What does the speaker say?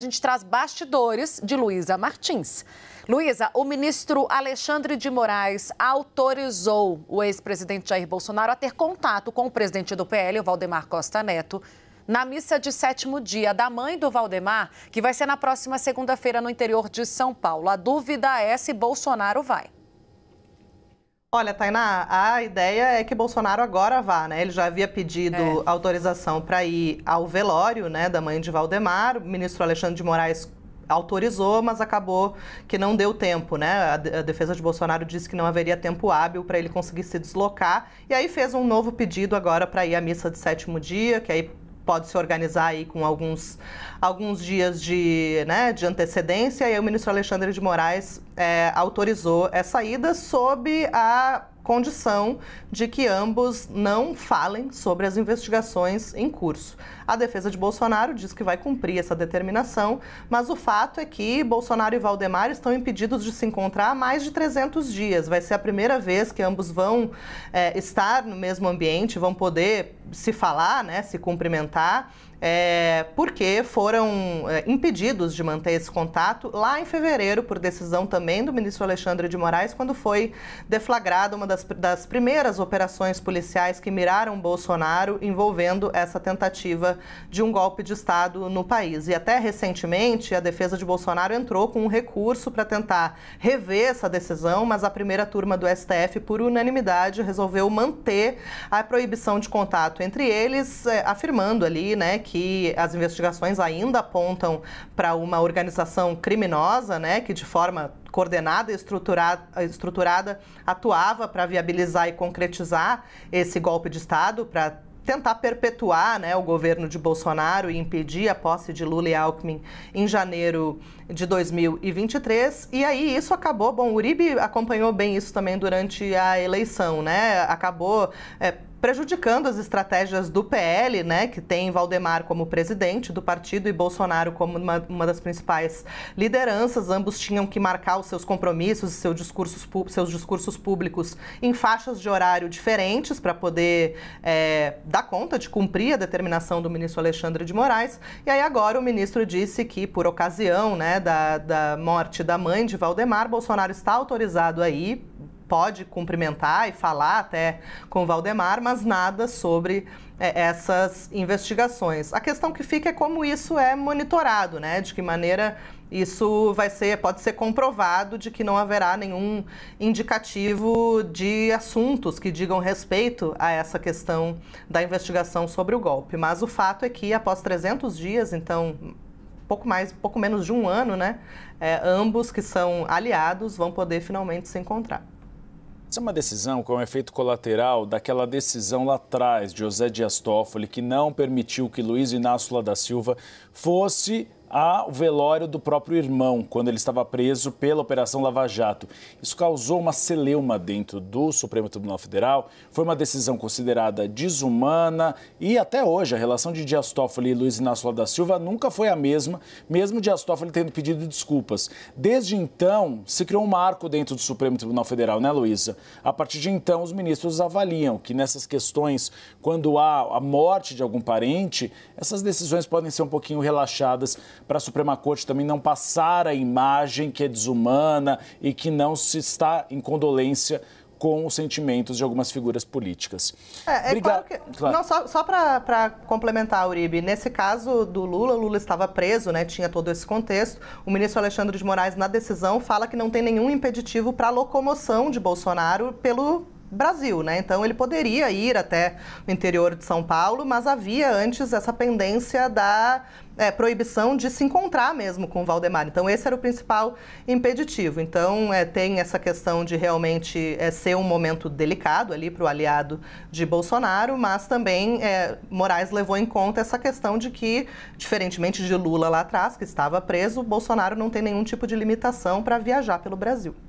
A gente traz bastidores de Luísa Martins. Luísa, o ministro Alexandre de Moraes autorizou o ex-presidente Jair Bolsonaro a ter contato com o presidente do PL, o Valdemar Costa Neto, na missa de sétimo dia da mãe do Valdemar, que vai ser na próxima segunda-feira no interior de São Paulo. A dúvida é se Bolsonaro vai. Olha, Tainá, a ideia é que Bolsonaro agora vá, né? Ele já havia pedido é. autorização para ir ao velório, né, da mãe de Valdemar. O ministro Alexandre de Moraes autorizou, mas acabou que não deu tempo, né? A defesa de Bolsonaro disse que não haveria tempo hábil para ele conseguir se deslocar. E aí fez um novo pedido agora para ir à missa de sétimo dia, que aí pode se organizar aí com alguns, alguns dias de, né, de antecedência. E aí o ministro Alexandre de Moraes é, autorizou essa ida sob a condição de que ambos não falem sobre as investigações em curso. A defesa de Bolsonaro diz que vai cumprir essa determinação, mas o fato é que Bolsonaro e Valdemar estão impedidos de se encontrar há mais de 300 dias. Vai ser a primeira vez que ambos vão é, estar no mesmo ambiente, vão poder se falar, né, se cumprimentar é, porque foram é, impedidos de manter esse contato lá em fevereiro, por decisão também do ministro Alexandre de Moraes, quando foi deflagrada uma das, das primeiras operações policiais que miraram Bolsonaro, envolvendo essa tentativa de um golpe de Estado no país. E até recentemente, a defesa de Bolsonaro entrou com um recurso para tentar rever essa decisão, mas a primeira turma do STF, por unanimidade, resolveu manter a proibição de contato entre eles, é, afirmando ali, né, que as investigações ainda apontam para uma organização criminosa, né, que de forma coordenada e estruturada, estruturada atuava para viabilizar e concretizar esse golpe de Estado, para tentar perpetuar né, o governo de Bolsonaro e impedir a posse de Lula e Alckmin em janeiro de 2023. E aí isso acabou. Bom, Uribe acompanhou bem isso também durante a eleição, né? Acabou. É, prejudicando as estratégias do PL, né, que tem Valdemar como presidente do partido e Bolsonaro como uma, uma das principais lideranças. Ambos tinham que marcar os seus compromissos e seu discursos, seus discursos públicos em faixas de horário diferentes para poder é, dar dá conta de cumprir a determinação do ministro Alexandre de Moraes. E aí agora o ministro disse que, por ocasião né, da, da morte da mãe de Valdemar, Bolsonaro está autorizado aí pode cumprimentar e falar até com o Valdemar, mas nada sobre é, essas investigações. A questão que fica é como isso é monitorado, né? De que maneira isso vai ser, pode ser comprovado de que não haverá nenhum indicativo de assuntos que digam respeito a essa questão da investigação sobre o golpe. Mas o fato é que após 300 dias, então pouco mais, pouco menos de um ano, né? É, ambos que são aliados vão poder finalmente se encontrar. Isso é uma decisão com é um efeito colateral daquela decisão lá atrás de José Dias Toffoli, que não permitiu que Luiz Inácio Lula da Silva fosse ao velório do próprio irmão, quando ele estava preso pela Operação Lava Jato. Isso causou uma celeuma dentro do Supremo Tribunal Federal. Foi uma decisão considerada desumana e até hoje a relação de Dias Toffoli e Luiz Inácio Lula da Silva nunca foi a mesma, mesmo Dias Toffoli tendo pedido desculpas. Desde então, se criou um marco dentro do Supremo Tribunal Federal, né, Luísa? A partir de então, os ministros avaliam que nessas questões, quando há a morte de algum parente, essas decisões podem ser um pouquinho relaxadas para a Suprema Corte também não passar a imagem que é desumana e que não se está em condolência com os sentimentos de algumas figuras políticas. É, é claro que... Claro. Não, só, só para complementar, Uribe, nesse caso do Lula, Lula estava preso, né, tinha todo esse contexto. O ministro Alexandre de Moraes, na decisão, fala que não tem nenhum impeditivo para a locomoção de Bolsonaro pelo Brasil, né? Então ele poderia ir até o interior de São Paulo, mas havia antes essa pendência da é, proibição de se encontrar mesmo com o Valdemar. Então, esse era o principal impeditivo. Então, é, tem essa questão de realmente é, ser um momento delicado ali para o aliado de Bolsonaro, mas também é, Moraes levou em conta essa questão de que, diferentemente de Lula lá atrás, que estava preso, Bolsonaro não tem nenhum tipo de limitação para viajar pelo Brasil.